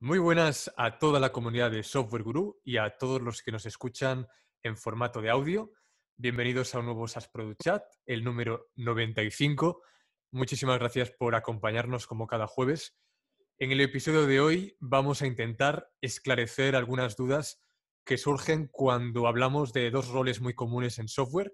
Muy buenas a toda la comunidad de Software Guru y a todos los que nos escuchan en formato de audio. Bienvenidos a un nuevo SAS Product Chat, el número 95. Muchísimas gracias por acompañarnos como cada jueves. En el episodio de hoy vamos a intentar esclarecer algunas dudas que surgen cuando hablamos de dos roles muy comunes en software,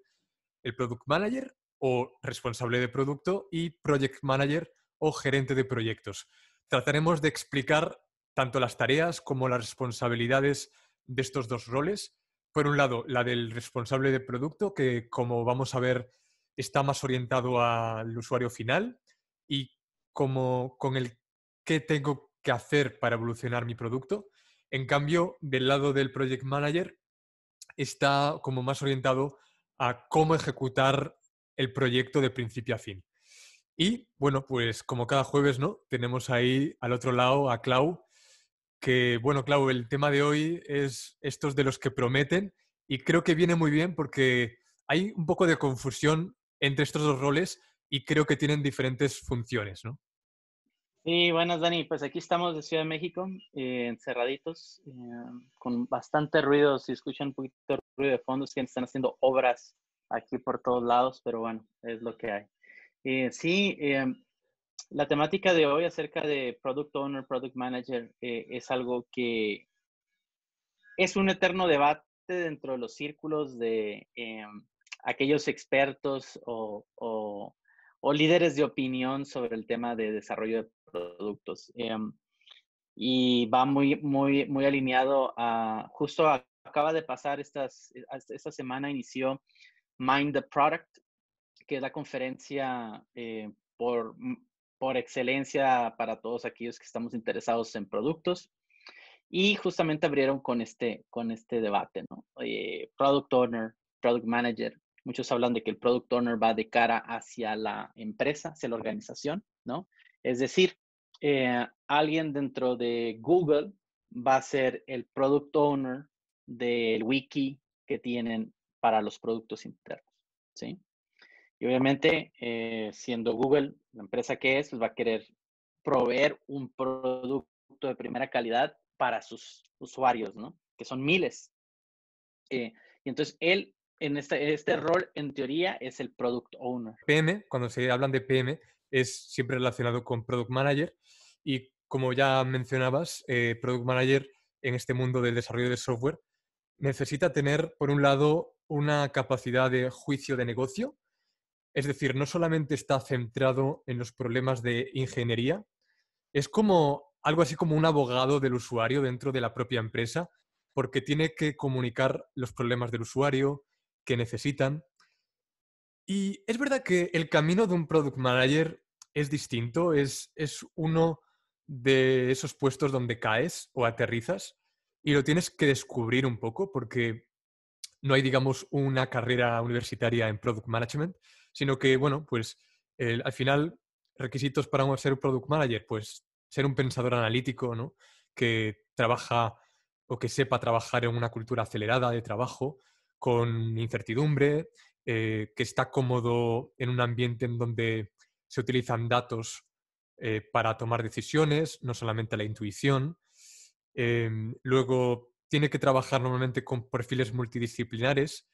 el Product Manager o responsable de producto y Project Manager o gerente de proyectos. Trataremos de explicar tanto las tareas como las responsabilidades de estos dos roles. Por un lado, la del responsable de producto, que como vamos a ver, está más orientado al usuario final y como con el qué tengo que hacer para evolucionar mi producto. En cambio, del lado del project manager, está como más orientado a cómo ejecutar el proyecto de principio a fin. Y bueno, pues como cada jueves, ¿no? Tenemos ahí al otro lado a Clau que, bueno, Clau, el tema de hoy es estos de los que prometen y creo que viene muy bien porque hay un poco de confusión entre estos dos roles y creo que tienen diferentes funciones, ¿no? Sí, buenas Dani, pues aquí estamos de Ciudad de México, eh, encerraditos, eh, con bastante ruido, si escuchan un poquito de ruido de fondo, es que están haciendo obras aquí por todos lados, pero bueno, es lo que hay. Eh, sí, eh, la temática de hoy acerca de Product Owner, Product Manager, eh, es algo que es un eterno debate dentro de los círculos de eh, aquellos expertos o, líderes de opinión sobre el tema de desarrollo de productos. Eh, y va muy, muy, muy alineado a, justo acaba de pasar estas, esta semana inició Mind the Product, que es la conferencia por excelencia para todos aquellos que estamos interesados en productos. Y justamente abrieron con este, con este debate, ¿no? Eh, product Owner, Product Manager. Muchos hablan de que el Product Owner va de cara hacia la empresa, hacia la organización, ¿no? Es decir, eh, alguien dentro de Google va a ser el Product Owner del wiki que tienen para los productos internos, ¿sí? obviamente, eh, siendo Google la empresa que es, pues, va a querer proveer un producto de primera calidad para sus usuarios, ¿no? Que son miles. Eh, y entonces él, en este, este rol, en teoría, es el product owner. PM, cuando se hablan de PM, es siempre relacionado con product manager. Y como ya mencionabas, eh, product manager en este mundo del desarrollo de software necesita tener, por un lado, una capacidad de juicio de negocio es decir, no solamente está centrado en los problemas de ingeniería, es como algo así como un abogado del usuario dentro de la propia empresa, porque tiene que comunicar los problemas del usuario que necesitan. Y es verdad que el camino de un product manager es distinto, es, es uno de esos puestos donde caes o aterrizas y lo tienes que descubrir un poco porque no hay, digamos, una carrera universitaria en product management sino que, bueno, pues al final, requisitos para ser un product manager, pues ser un pensador analítico, ¿no? Que trabaja o que sepa trabajar en una cultura acelerada de trabajo, con incertidumbre, eh, que está cómodo en un ambiente en donde se utilizan datos eh, para tomar decisiones, no solamente la intuición. Em, luego, tiene que trabajar normalmente con perfiles multidisciplinares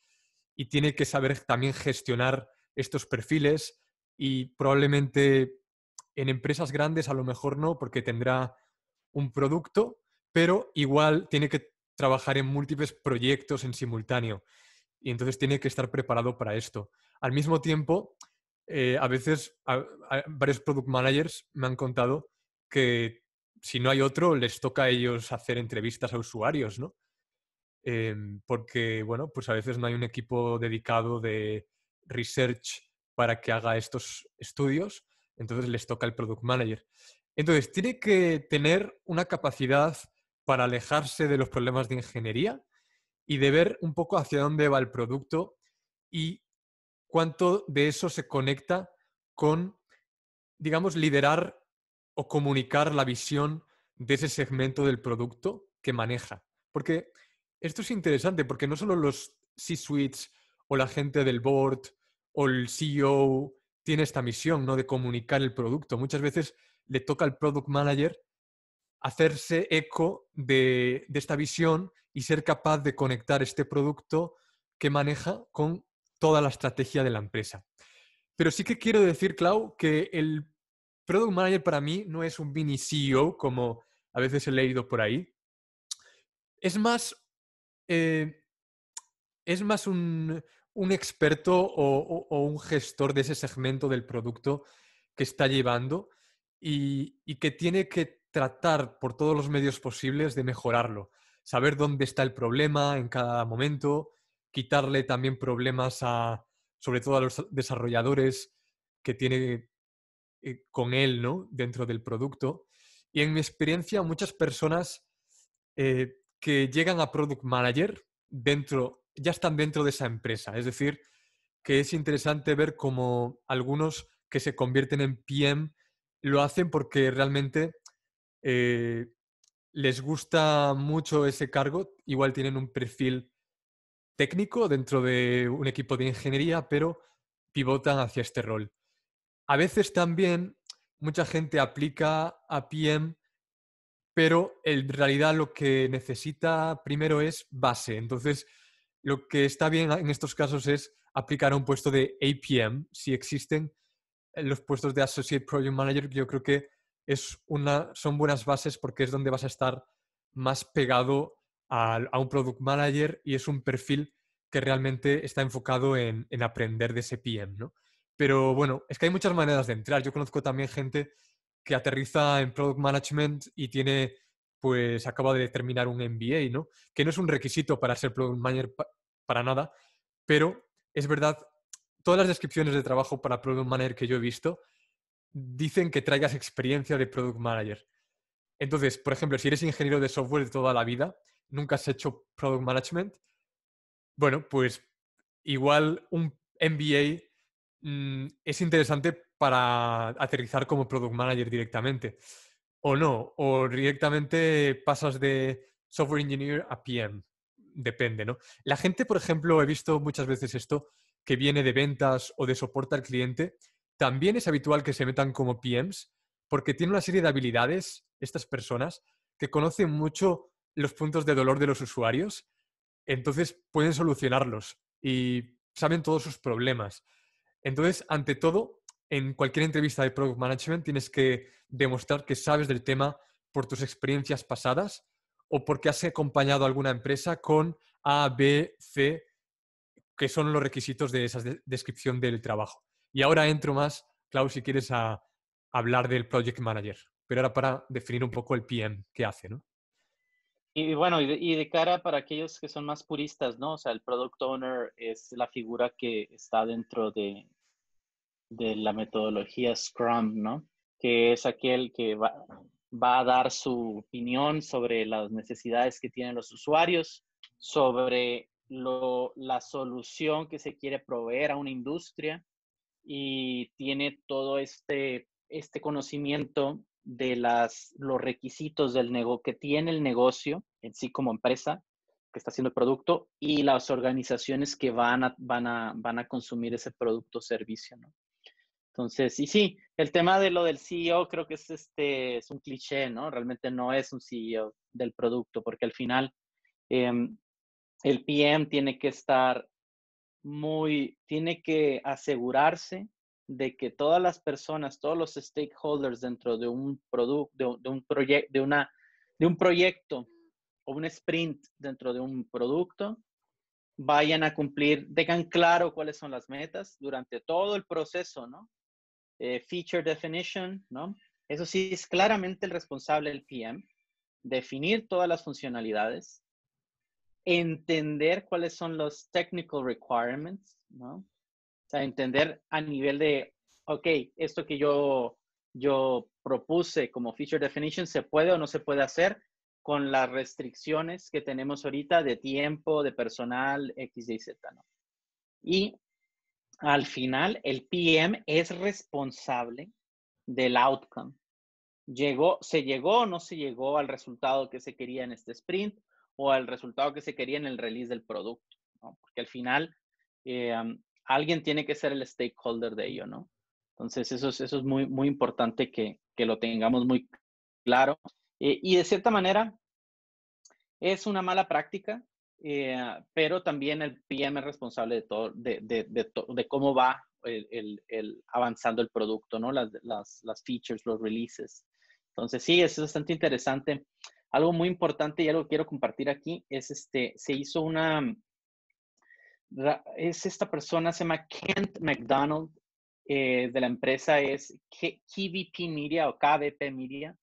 y tiene que saber también gestionar estos perfiles y probablemente en empresas grandes a lo mejor no, porque tendrá un producto, pero igual tiene que trabajar en múltiples proyectos en simultáneo y entonces tiene que estar preparado para esto. Al mismo tiempo, eh, a veces varios product managers me han contado que si no hay otro, les toca a ellos hacer entrevistas a usuarios, ¿no? Em, porque, bueno, pues a veces no hay un equipo dedicado de research para que haga estos estudios, entonces les toca el product manager. Entonces, tiene que tener una capacidad para alejarse de los problemas de ingeniería y de ver un poco hacia dónde va el producto y cuánto de eso se conecta con, digamos, liderar o comunicar la visión de ese segmento del producto que maneja. Porque esto es interesante, porque no solo los C-suites o la gente del board o el CEO tiene esta misión, ¿no? De comunicar el producto. Muchas veces le toca al product manager hacerse eco de, esta visión y ser capaz de conectar este producto que maneja con toda la estrategia de la empresa. Pero sí que quiero decir, Clau, que el product manager para mí no es un mini CEO como a veces he leído por ahí. Es más, eh, es más un, un experto o, un gestor de ese segmento del producto que está llevando y, que tiene que tratar por todos los medios posibles de mejorarlo, saber dónde está el problema en cada momento, quitarle también problemas a, sobre todo a los desarrolladores que tiene eh, con él, ¿no? Dentro del producto. Y en mi experiencia, muchas personas eh, que llegan a Product Manager dentro ya están dentro de esa empresa. Es decir, que es interesante ver cómo algunos que se convierten en PM lo hacen porque realmente eh, les gusta mucho ese cargo. Igual tienen un perfil técnico dentro de un equipo de ingeniería, pero pivotan hacia este rol. A veces también mucha gente aplica a PM, pero en realidad lo que necesita primero es base. Entonces, lo que está bien en estos casos es aplicar a un puesto de APM, si existen eh, los puestos de Associate Project Manager, yo creo que es una, son buenas bases porque es donde vas a estar más pegado a, un Product Manager y es un perfil que realmente está enfocado en, en aprender de ese PM, ¿no? Pero bueno, es que hay muchas maneras de entrar. Yo conozco también gente que aterriza en Product Management y tiene pues acaba de terminar un MBA, ¿no? Que no es un requisito para ser product manager para nada, pero es verdad, todas las descripciones de trabajo para product manager que yo he visto dicen que traigas experiencia de product manager. Entonces, por ejemplo, si eres ingeniero de software de toda la vida, nunca has hecho product management, bueno, pues igual un MBA mm, es interesante para aterrizar como product manager directamente o no, o directamente pasas de software engineer a PM, depende, ¿no? La gente, por ejemplo, he visto muchas veces esto, que viene de ventas o de soporte al cliente, también es habitual que se metan como PMs porque tienen una serie de habilidades, estas personas, que conocen mucho los puntos de dolor de los usuarios, entonces pueden solucionarlos y saben todos sus problemas. Entonces, ante todo, en cualquier entrevista de Product Management tienes que demostrar que sabes del tema por tus experiencias pasadas o porque has acompañado a alguna empresa con A, B, C, que son los requisitos de esa descripción del trabajo. Y ahora entro más, Clau, si quieres hablar del Project Manager, pero ahora para definir un poco el PM que hace, ¿no? Y bueno, y de, y de, cara para aquellos que son más puristas, ¿no? O sea, el Product Owner es la figura que está dentro de, de la metodología Scrum, ¿no? Que es aquel que va, a dar su opinión sobre las necesidades que tienen los usuarios, sobre la solución que se quiere proveer a una industria y tiene todo este, este conocimiento de las, los requisitos del nego que tiene el negocio en sí como empresa que está haciendo el producto y las organizaciones que van a, van a, van a consumir ese producto o servicio. ¿no? Entonces, y sí, el tema de lo del CEO creo que es, este, es un cliché, ¿no? Realmente no es un CEO del producto, porque al final em, el PM tiene que estar muy, tiene que asegurarse de que todas las personas, todos los stakeholders dentro de un producto, de, de, un proyecto, de una, de un proyecto o un sprint dentro de un producto, vayan a cumplir, tengan claro cuáles son las metas durante todo el proceso, ¿no? Eh, feature definition, ¿no? Eso sí es claramente el responsable del PM, definir todas las funcionalidades, entender cuáles son los technical requirements, ¿no? O sea, entender a nivel de, ok, esto que yo, yo propuse como feature definition se puede o no se puede hacer con las restricciones que tenemos ahorita de tiempo, de personal, X, Y, Z, ¿no? Y al final el PM es responsable del outcome. Llegó, se llegó o no se llegó al resultado que se quería en este sprint o al resultado que se quería en el release del producto, Porque al final eh, alguien tiene que ser el stakeholder de ello, ¿no? Entonces eso es, eso es muy, muy importante que, lo tengamos muy claro. Eh, y de cierta manera es una mala práctica eh, ah, pero también el PM es responsable de todo, de, cómo va el, avanzando el producto, ¿no? Las, features, los releases. Entonces, sí, es bastante interesante. Algo muy importante y algo quiero compartir aquí es este, se hizo una, es esta persona, se llama Kent McDonald, eh, de la empresa es KVP Media o KVP Media.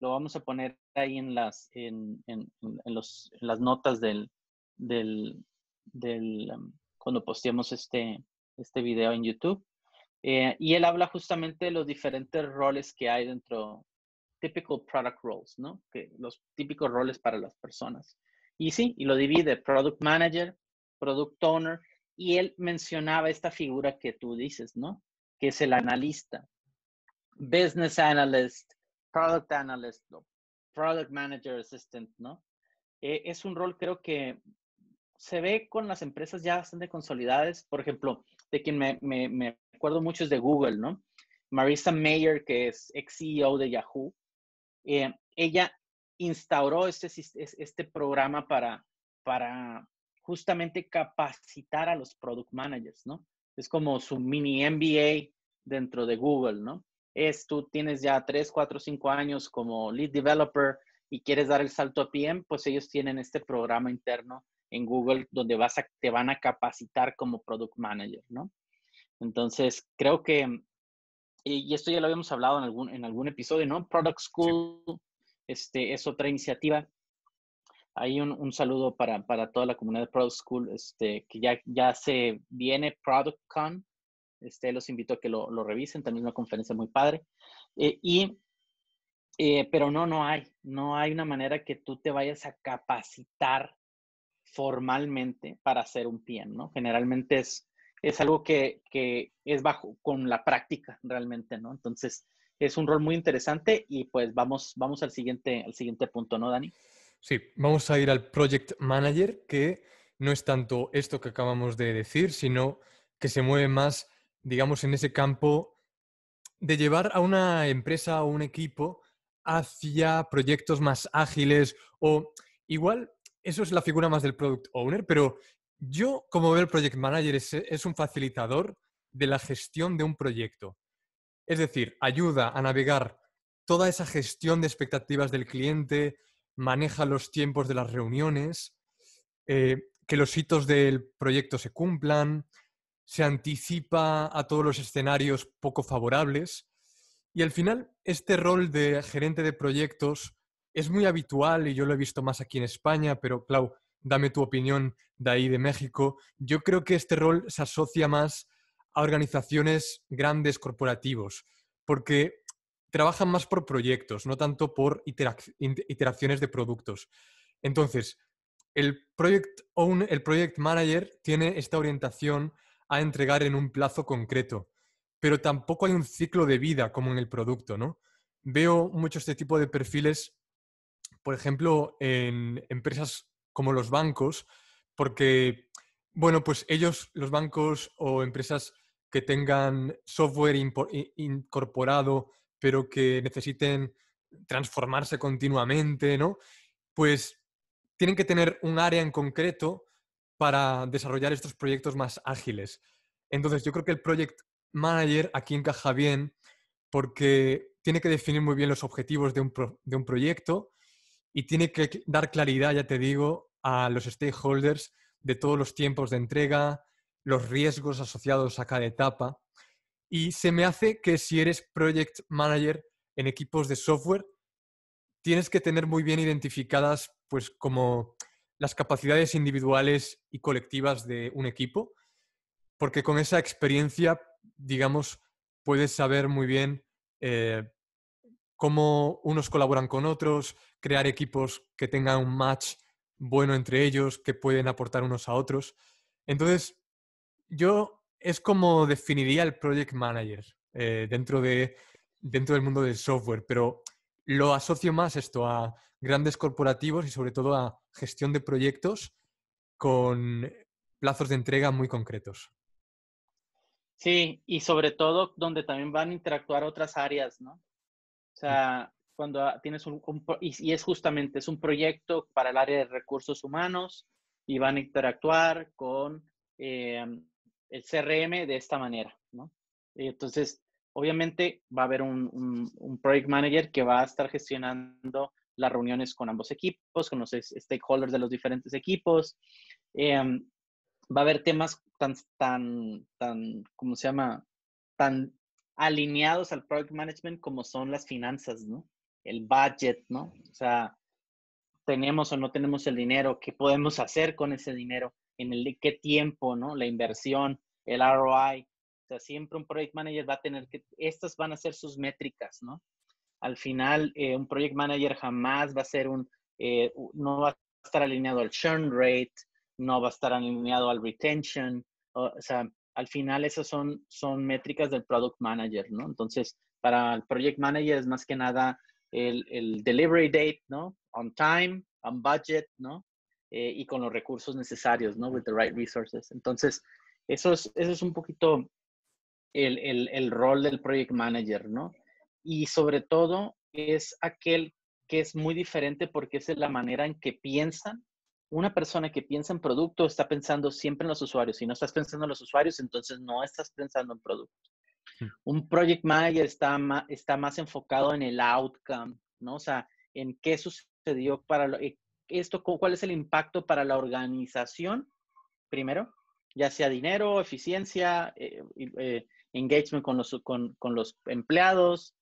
Lo vamos a poner ahí en las, en, las notas del, del, del em, cuando posteamos este, este video en YouTube. Eh, y él habla justamente de los diferentes roles que hay dentro, typical product roles, ¿no? Que los típicos roles para las personas. Y sí, y lo divide, product manager, product owner, y él mencionaba esta figura que tú dices, ¿no? Que es el analista, business analyst, product analyst, product manager assistant, ¿no? Eh, es un rol creo que se ve con las empresas ya bastante consolidadas. Por ejemplo, de quien me, acuerdo mucho es de Google, ¿no? Marisa Mayer, que es ex CEO de Yahoo, eh, ella instauró este, este programa para, para justamente capacitar a los product managers, ¿no? Es como su mini MBA dentro de Google, ¿no? Es tú tienes ya 3, 4, 5 años como lead developer y quieres dar el salto a PM, pues ellos tienen este programa interno en Google donde vas a, te van a capacitar como product manager, ¿no? Entonces, creo que, y esto ya lo habíamos hablado en algún, en algún episodio, ¿no? Product School este, es otra iniciativa. hay un, saludo para, toda la comunidad de Product School, este, que ya, ya se viene ProductCon. Este, los invito a que lo, revisen, también es una conferencia muy padre. Eh, y, eh, pero no, no hay, no hay una manera que tú te vayas a capacitar formalmente para ser un PM, ¿no? Generalmente es, es algo que, que, es bajo con la práctica realmente, ¿no? Entonces, es un rol muy interesante y pues vamos, vamos al, siguiente, al siguiente punto, ¿no, Dani? Sí, vamos a ir al Project Manager, que no es tanto esto que acabamos de decir, sino que se mueve más, digamos, en ese campo de llevar a una empresa o un equipo hacia proyectos más ágiles o igual eso es la figura más del product owner, pero yo como veo el project manager es, un facilitador de la gestión de un proyecto. Es decir, ayuda a navegar toda esa gestión de expectativas del cliente, maneja los tiempos de las reuniones, eh, que los hitos del proyecto se cumplan, se anticipa a todos los escenarios poco favorables y al final este rol de gerente de proyectos es muy habitual y yo lo he visto más aquí en España, pero Clau, dame tu opinión de ahí, de México. Yo creo que este rol se asocia más a organizaciones grandes, corporativos, porque trabajan más por proyectos, no tanto por iteraciones de productos. Entonces, el project, el project manager tiene esta orientación a entregar en un plazo concreto, pero tampoco hay un ciclo de vida como en el producto, ¿no? Veo mucho este tipo de perfiles por ejemplo, en empresas como los bancos, porque, bueno, pues ellos, los bancos o empresas que tengan software incorporado, pero que necesiten transformarse continuamente, ¿no? Pues tienen que tener un área en concreto para desarrollar estos proyectos más ágiles. Entonces, yo creo que el project manager aquí encaja bien porque tiene que definir muy bien los objetivos de un, de un proyecto, y tiene que dar claridad, ya te digo, a los stakeholders de todos los tiempos de entrega, los riesgos asociados a cada etapa. Y se me hace que si eres project manager en equipos de software, tienes que tener muy bien identificadas, pues, como las capacidades individuales y colectivas de un equipo, porque con esa experiencia, digamos, puedes saber muy bien eh, cómo unos colaboran con otros, crear equipos que tengan un match bueno entre ellos, que pueden aportar unos a otros. Entonces, yo es como definiría el project manager eh, dentro, de, dentro del mundo del software, pero lo asocio más esto a grandes corporativos y sobre todo a gestión de proyectos con plazos de entrega muy concretos. Sí, y sobre todo donde también van a interactuar otras áreas, ¿no? O sea, cuando tienes un, y, es justamente, es un proyecto para el área de recursos humanos y van a interactuar con eh, el CRM de esta manera, ¿no? Entonces, obviamente va a haber un, un, project manager que va a estar gestionando las reuniones con ambos equipos, con los stakeholders de los diferentes equipos. Em, va a haber temas tan, tan, tan, ¿cómo se llama? Tan alineados al project management como son las finanzas, ¿no? El budget, ¿no? O sea, tenemos o no tenemos el dinero, qué podemos hacer con ese dinero, en el qué tiempo, ¿no? La inversión, el ROI. O sea, siempre un project manager va a tener que, estas van a ser sus métricas, ¿no? Al final, eh, un project manager jamás va a ser un, eh, no va a estar alineado al churn rate, no va a estar alineado al retention, o sea, al final esas son, son métricas del product manager, ¿no? Entonces, para el project manager es más que nada el, delivery date, ¿no? On time, on budget, ¿no? Eh, y con los recursos necesarios, ¿no? With the right resources. Entonces, eso es, eso es un poquito el, el, el rol del project manager, ¿no? Y sobre todo es aquel que es muy diferente porque es la manera en que piensan una persona que piensa en producto está pensando siempre en los usuarios. Si no estás pensando en los usuarios, entonces no estás pensando en producto. Mm. Un project manager está, más enfocado en el outcome, ¿no? O sea, en qué sucedió para eh, esto, cuál es el impacto para la organización, primero, ya sea dinero, eficiencia, eh, eh, engagement con los, con, los empleados,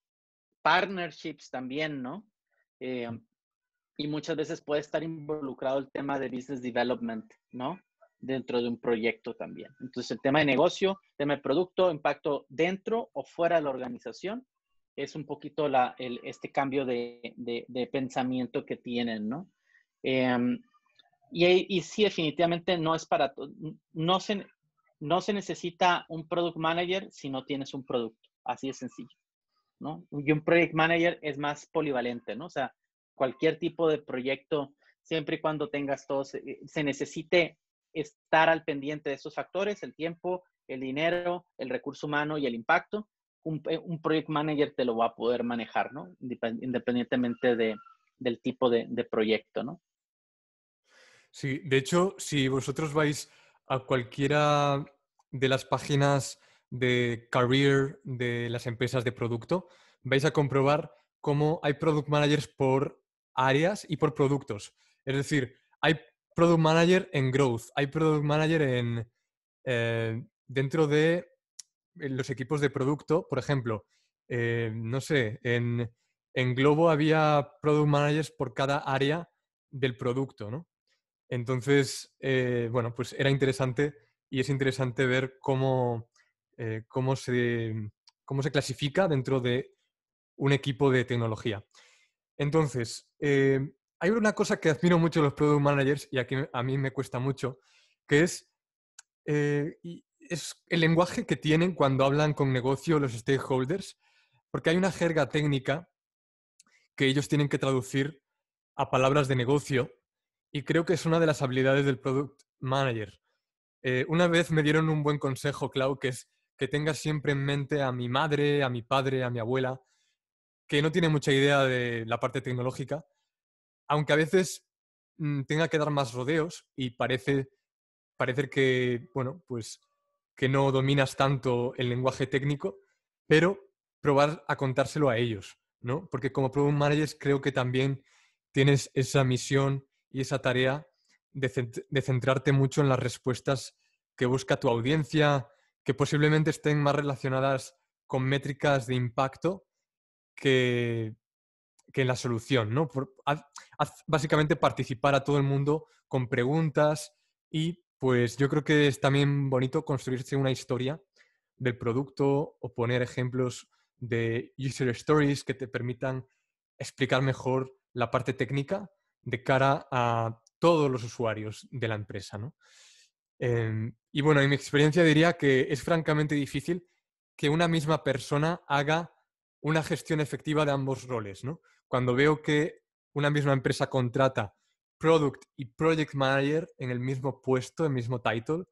partnerships también, ¿no? Mm y muchas veces puede estar involucrado el tema de business development, ¿no? Dentro de un proyecto también. Entonces, el tema de negocio, tema de producto, impacto dentro o fuera de la organización, es un poquito la, este cambio de, pensamiento que tienen, ¿no? Em, y, y, sí, definitivamente no es para, no se, no se necesita un product manager si no tienes un producto, así de sencillo, ¿no? Y un project manager es más polivalente, ¿no? O sea, cualquier tipo de proyecto, siempre y cuando tengas todos, eh, se, necesite estar al pendiente de esos factores, el tiempo, el dinero, el recurso humano y el impacto. Un, eh, un project manager te lo va a poder manejar, ¿no? Independientemente del tipo de, de proyecto, ¿no? Sí, de hecho, si vosotros vais a cualquiera de las páginas de career de las empresas de producto, vais a comprobar cómo hay product managers por áreas y por productos. Es decir, hay product manager en growth, hay product manager en eh, dentro de eh, los equipos de producto, por ejemplo, eh, no sé, en, Globo había product managers por cada área del producto, ¿no? Entonces, bueno, pues era interesante y es interesante ver cómo, cómo, se, cómo se clasifica dentro de un equipo de tecnología. Entonces, eh, hay una cosa que admiro mucho de los product managers y aquí a mí me cuesta mucho, que eh, es, el lenguaje que tienen cuando hablan con negocio los stakeholders, porque hay una jerga técnica que ellos tienen que traducir a palabras de negocio y creo que es una de las habilidades del product manager. Eh, una vez me dieron un buen consejo, Clau, que es que tengas siempre en mente a mi madre, a mi padre, a mi abuela, que no tiene mucha idea de la parte tecnológica, aunque a veces mm, tenga que dar más rodeos y parece que, bueno, pues que no dominas tanto el lenguaje técnico, pero probar a contárselo a ellos, ¿no? Porque como Product Managers creo que también tienes esa misión y esa tarea de centrarte mucho en las respuestas que busca tu audiencia, que posiblemente estén más relacionadas con métricas de impacto que, en la solución, ¿no? básicamente participar a todo el mundo con preguntas y pues yo creo que es también bonito construirse una historia del producto o poner ejemplos de user stories que te permitan explicar mejor la parte técnica de cara a todos los usuarios de la empresa. ¿no? Em, y bueno, en mi experiencia diría que es francamente difícil que una misma persona haga una gestión efectiva de ambos roles, Cuando veo que una misma empresa contrata product y project manager en el mismo puesto, en el mismo title,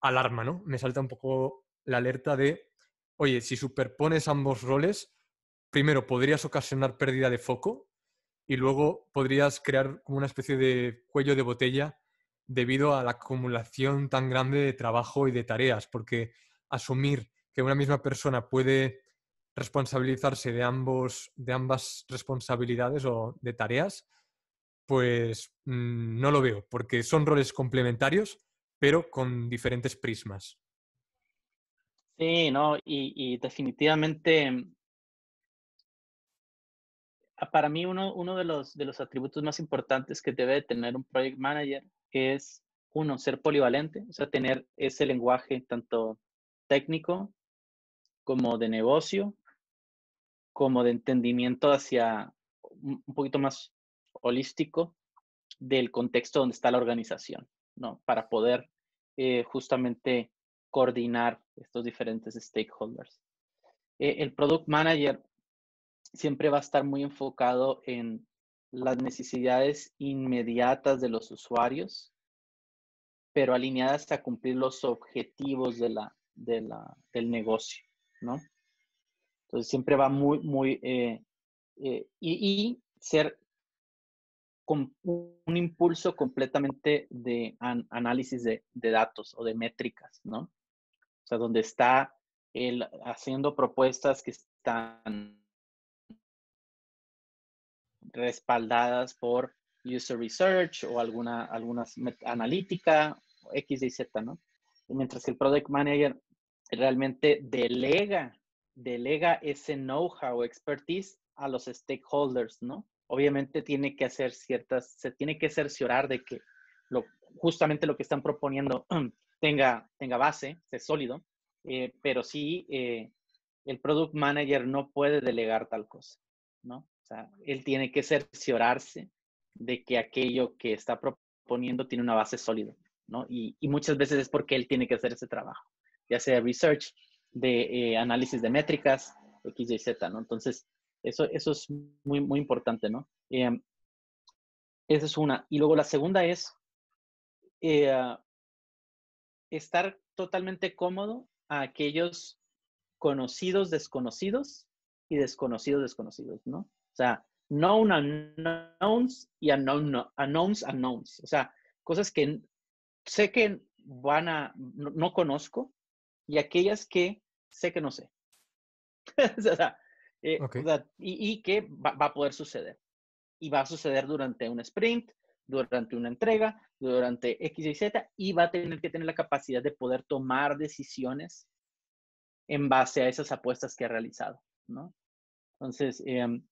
alarma, ¿no? Me salta un poco la alerta de, oye, si superpones ambos roles, primero podrías ocasionar pérdida de foco y luego podrías crear como una especie de cuello de botella debido a la acumulación tan grande de trabajo y de tareas, porque asumir que una misma persona puede responsabilizarse de, ambos, de ambas responsabilidades o de tareas, pues mm, no lo veo, porque son roles complementarios, pero con diferentes prismas. Sí, no, y, y definitivamente mm, para mí uno, uno de, los, de los atributos más importantes que debe tener un project manager es, uno, ser polivalente, o sea, tener ese lenguaje tanto técnico como de negocio, como de entendimiento hacia un poquito más holístico del contexto donde está la organización, ¿no? Para poder eh, justamente coordinar estos diferentes stakeholders. Eh, el product manager siempre va a estar muy enfocado en las necesidades inmediatas de los usuarios, pero alineadas a cumplir los objetivos de la, del negocio, ¿no? Entonces siempre va muy, muy, eh, eh, y, ser con un impulso completamente de análisis de, datos o de métricas, ¿no? O sea, donde está el haciendo propuestas que están respaldadas por user research o alguna, algunas analítica, X y Z, ¿no? Mientras que el product manager realmente delega delega ese know-how, expertise a los stakeholders, ¿no? Obviamente tiene que hacer ciertas, se tiene que cerciorar de que lo, justamente lo que están proponiendo tenga, tenga base, sea sólido, eh, pero sí eh, el product manager no puede delegar tal cosa, ¿no? O sea, él tiene que cerciorarse de que aquello que está proponiendo tiene una base sólida, ¿no? Y, y muchas veces es porque él tiene que hacer ese trabajo, ya sea research, de eh, análisis de métricas, X, Y, Z, ¿no? Entonces, eso, eso es muy, muy importante, ¿no? Em, esa es una. Y luego la segunda es eh, estar totalmente cómodo a aquellos conocidos desconocidos y desconocidos desconocidos, ¿no? O sea, known unknowns y unknown, unknowns unknowns. O sea, cosas que sé que van a, no conozco, y aquellas que sé que no sé. Eh, y, que va, a poder suceder. Y va a suceder durante un sprint, durante una entrega, durante X y Z, y va a tener que tener la capacidad de poder tomar decisiones en base a esas apuestas que ha realizado, Entonces, em,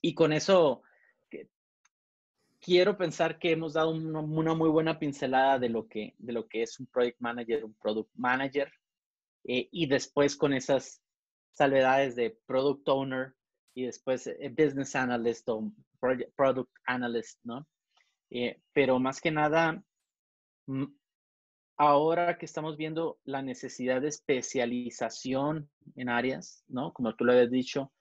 y con eso eh, quiero pensar que hemos dado una, muy buena pincelada de lo que, de lo que es un project manager, un product manager, eh, y después con esas salvedades de product owner y después eh, business analyst o product analyst, ¿no? Eh, pero más que nada, mm, ahora que estamos viendo la necesidad de especialización en áreas, ¿no? Como tú lo habías dicho,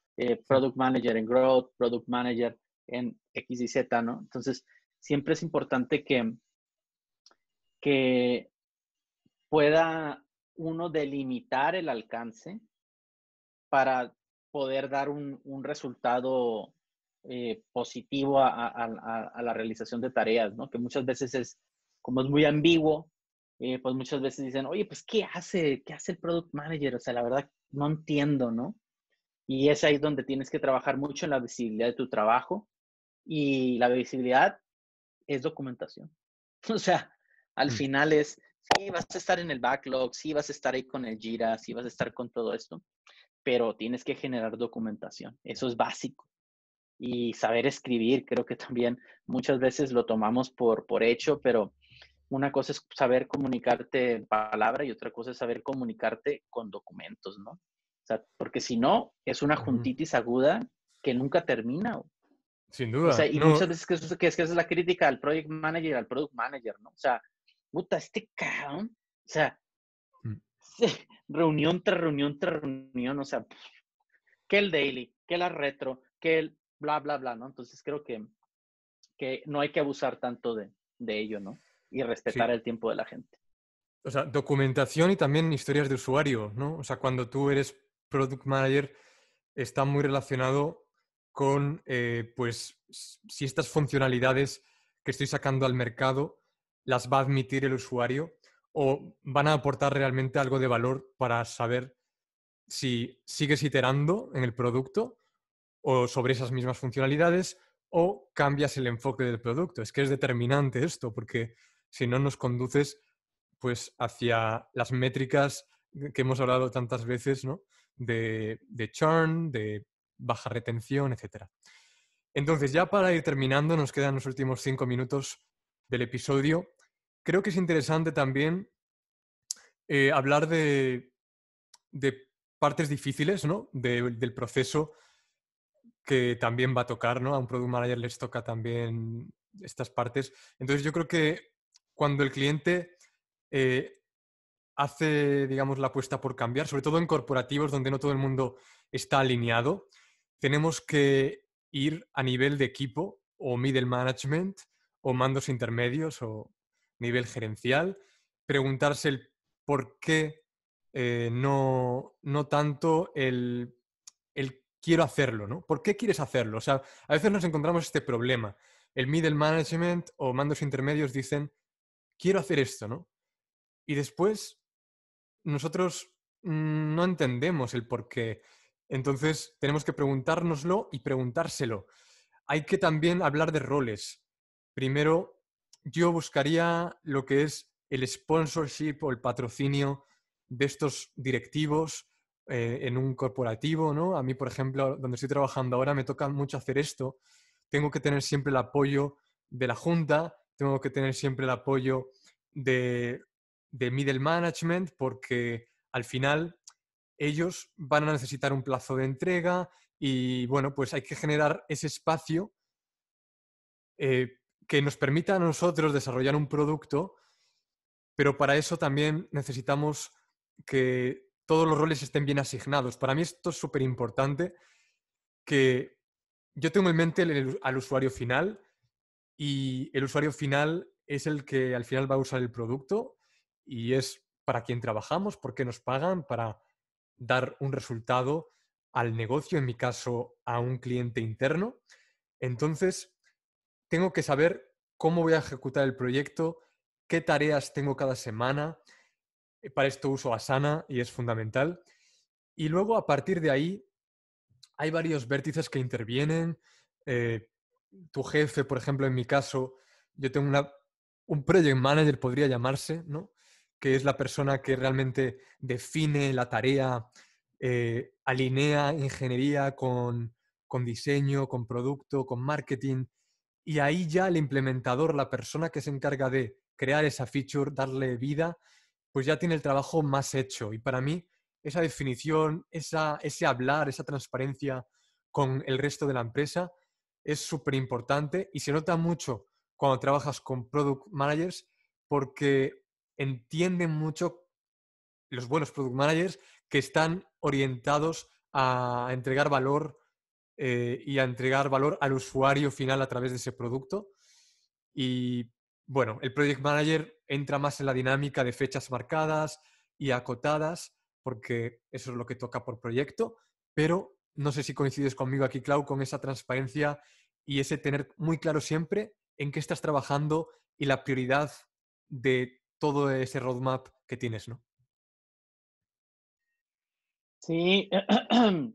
product manager en growth, product manager en X y Z, ¿no? Entonces, siempre es importante que, que pueda uno delimitar el alcance para poder dar un, resultado eh, positivo a, la realización de tareas, ¿no? Que muchas veces es, como es muy ambiguo, eh, pues muchas veces dicen, oye, pues ¿qué hace? ¿Qué hace el product manager? O sea, la verdad, no entiendo, ¿no? Y es ahí donde tienes que trabajar mucho en la visibilidad de tu trabajo. Y la visibilidad es documentación. O sea, al mm. final es sí vas a estar en el backlog, sí vas a estar ahí con el Jira, sí vas a estar con todo esto, pero tienes que generar documentación. Eso es básico. Y saber escribir, creo que también muchas veces lo tomamos por, por hecho, pero una cosa es saber comunicarte en palabra y otra cosa es saber comunicarte con documentos, ¿no? O sea, porque si no, es una juntitis aguda que nunca termina. Sin duda. O sea, y muchas veces que, es, que es, que es la crítica al project manager, al product manager, ¿no? O sea, puta, este cabrón, o sea, mm. reunión tras reunión tras reunión, o sea, que el daily, que la retro, que el bla, bla, bla, ¿no? Entonces creo que, que no hay que abusar tanto de, ello, ¿no? Y respetar el tiempo de la gente. O sea, documentación y también historias de usuario, ¿no? O sea, cuando tú eres product manager, está muy relacionado con, eh, pues, si estas funcionalidades que estoy sacando al mercado las va a admitir el usuario o van a aportar realmente algo de valor para saber si sigues iterando en el producto o sobre esas mismas funcionalidades o cambias el enfoque del producto. Es que es determinante esto porque si no nos conduces pues hacia las métricas que hemos hablado tantas veces, ¿no? De, de churn, de baja retención, etc. Entonces, ya para ir terminando, nos quedan los últimos cinco minutos del episodio, creo que es interesante también eh, hablar de, partes difíciles del proceso que también va a tocar, ¿no? A un product manager les toca también estas partes. Entonces yo creo que cuando el cliente eh, hace, digamos, la apuesta por cambiar, sobre todo en corporativos donde no todo el mundo está alineado, tenemos que ir a nivel de equipo o middle management o mandos intermedios o nivel gerencial, preguntarse el por qué eh, no, tanto el, el, quiero hacerlo, ¿no? ¿Por qué quieres hacerlo? O sea, a veces nos encontramos este problema. El middle management o mandos intermedios dicen, quiero hacer esto, ¿no? Y después nosotros no entendemos el por qué. Entonces tenemos que preguntárnoslo y preguntárselo. Hay que también hablar de roles primero yo buscaría lo que es el sponsorship o el patrocinio de estos directivos eh, en un corporativo, ¿no? A mí, por ejemplo, donde estoy trabajando ahora me toca mucho hacer esto. Tengo que tener siempre el apoyo de la junta, tengo que tener siempre el apoyo de, middle management, porque al final ellos van a necesitar un plazo de entrega y, bueno, pues hay que generar ese espacio eh, que nos permita a nosotros desarrollar un producto, pero para eso también necesitamos que todos los roles estén bien asignados. Para mí esto es súper importante, que yo tengo en mente al usuario final y el usuario final es el que al final va a usar el producto y es para quien trabajamos, por qué nos pagan, para dar un resultado al negocio, en mi caso, a un cliente interno. Entonces, tengo que saber cómo voy a ejecutar el proyecto, qué tareas tengo cada semana. Eh, para esto uso Asana y es fundamental. Y luego a partir de ahí hay varios vértices que intervienen. Eh, tu jefe, por ejemplo, en mi caso, yo tengo un project manager, podría llamarse, ¿no? que es la persona que realmente define la tarea, eh, alinea ingeniería con diseño, con producto, con marketing, y ahí ya el implementador, la persona que se encarga de crear esa feature, darle vida, pues ya tiene el trabajo más hecho. Y para mí, esa definición, esa, ese hablar, esa transparencia con el resto de la empresa es súper importante y se nota mucho cuando trabajas con product managers porque entienden mucho los buenos product managers que están orientados a entregar valor eh, y a entregar valor al usuario final a través de ese producto. Y bueno, el Project Manager entra más en la dinámica de fechas marcadas y acotadas, porque eso es lo que toca por proyecto, pero no sé si coincides conmigo aquí, Clau, con esa transparencia y ese tener muy claro siempre en qué estás trabajando y la prioridad de todo ese roadmap que tienes, ¿no? Sí, em,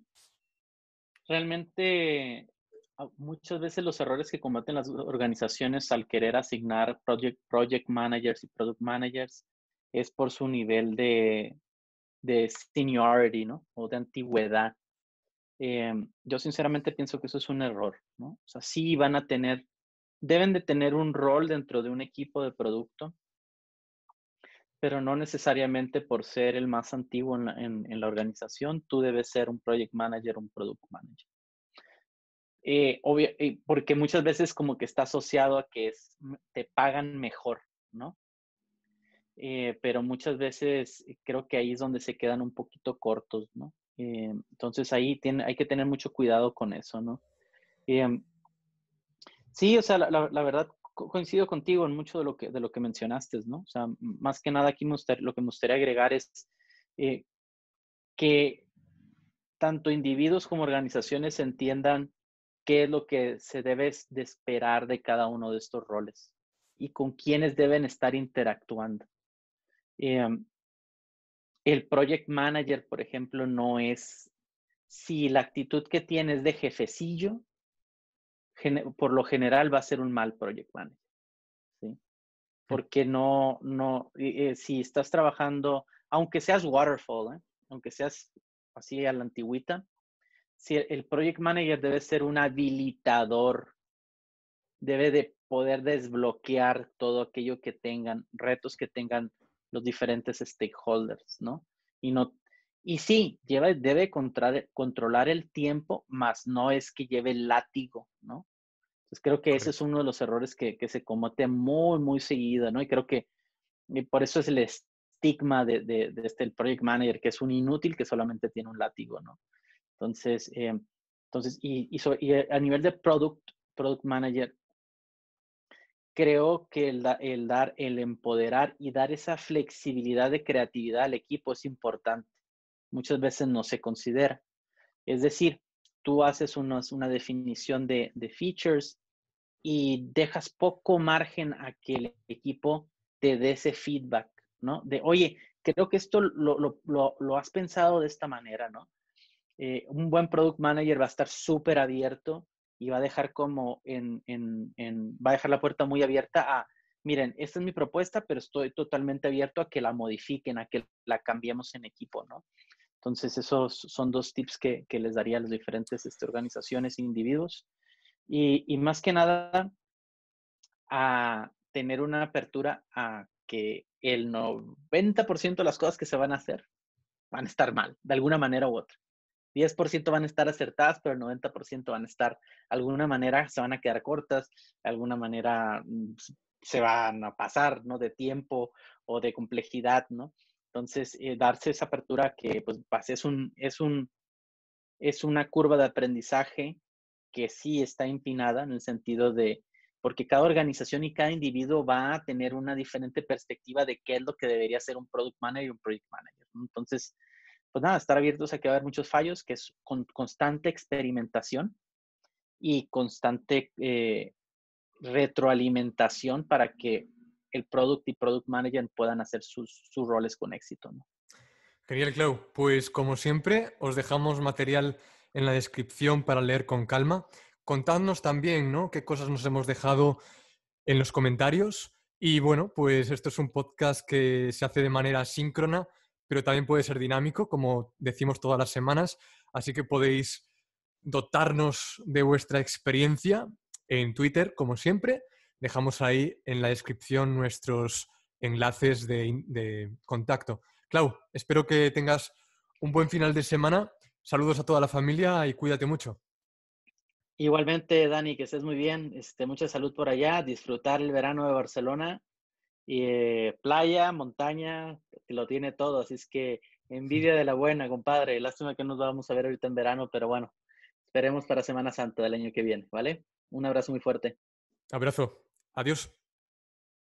realmente ah, muchas veces los errores que cometen las organizaciones al querer asignar project, project managers y product managers es por su nivel de, de seniority, ¿no? O de antigüedad. Em, yo sinceramente pienso que eso es un error, ¿no? O sea, sí van a tener, deben de tener un rol dentro de un equipo de producto, pero no necesariamente por ser el más antiguo en la, organización, tú debes ser un project manager, un product manager. Eh, obvio, eh, porque muchas veces como que está asociado a que es, te pagan mejor, ¿no? Eh, pero muchas veces creo que ahí es donde se quedan un poquito cortos, ¿no? entonces ahí tiene, hay que tener mucho cuidado con eso, ¿no? sí, o sea, la verdad coincido contigo en mucho de lo que, de lo que mencionaste, ¿no? O sea, más que nada aquí lo que me gustaría agregar es eh, que tanto individuos como organizaciones entiendan qué es lo que se debe esperar de cada uno de estos roles y con quiénes deben estar interactuando. Em, el project manager, por ejemplo, no es si la actitud que tiene de jefecillo, por lo general va a ser un mal project manager. ¿sí? Porque no, no, eh, si estás trabajando, aunque seas waterfall, ¿eh? aunque seas así a la antigüita, si el project manager debe ser un habilitador, debe de poder desbloquear todo aquello que tengan, retos que tengan los diferentes stakeholders, ¿no? Y no y sí, debe controlar el tiempo, más no es que lleve el látigo, ¿no? Entonces creo que ese es uno de los errores que, se comete muy, muy seguida, ¿no? Y creo que por eso es el estigma de, este el project manager, que es un inútil que solamente tiene un látigo, ¿no? Entonces, eh, entonces y, a nivel de product, product manager, creo que el dar, el empoderar y dar esa flexibilidad de creatividad al equipo es importante muchas veces no se considera. Es decir, tú haces unos, una definición de, de, features y dejas poco margen a que el equipo te dé ese feedback, ¿no? De, oye, creo que esto lo, lo, has pensado de esta manera, ¿no? Eh, un buen product manager va a estar súper abierto y va a dejar como en, en, va a dejar la puerta muy abierta a, miren, esta es mi propuesta, pero estoy totalmente abierto a que la modifiquen, a que la cambiemos en equipo, ¿no? Entonces, esos son dos tips que, les daría a las diferentes este, organizaciones e individuos. Y, y, más que nada, a tener una apertura a que el 90% de las cosas que se van a hacer van a estar mal, de alguna manera u otra. 10% van a estar acertadas, pero el 90% van a estar, de alguna manera, se van a quedar cortas, de alguna manera mm, se van a pasar, ¿no? De tiempo o de complejidad, ¿no? Entonces, eh, darse esa apertura que pues, es, un, es, un, es una curva de aprendizaje que sí está empinada en el sentido de, porque cada organización y cada individuo va a tener una diferente perspectiva de qué es lo que debería ser un product manager y un project manager. Entonces, pues nada, estar abiertos a que va a haber muchos fallos, que es con constante experimentación y constante eh, retroalimentación para que el product y product manager puedan hacer sus, roles con éxito. Genial, Clau. Pues como siempre, os dejamos material en la descripción para leer con calma. Contadnos también ¿no? qué cosas nos hemos dejado en los comentarios. Y bueno, pues esto es un podcast que se hace de manera síncrona, pero también puede ser dinámico, como decimos todas las semanas. Así que podéis dotarnos de vuestra experiencia en Twitter, como siempre, dejamos ahí en la descripción nuestros enlaces de, contacto. Clau, espero que tengas un buen final de semana. Saludos a toda la familia y cuídate mucho. Igualmente, Dani, que estés muy bien. Este, mucha salud por allá, disfrutar el verano de Barcelona. y eh, playa, montaña, lo tiene todo. Así es que envidia de la buena, compadre. Lástima que nos vamos a ver ahorita en verano, pero bueno, esperemos para Semana Santa del año que viene, ¿vale? Un abrazo muy fuerte. Abrazo. Adiós.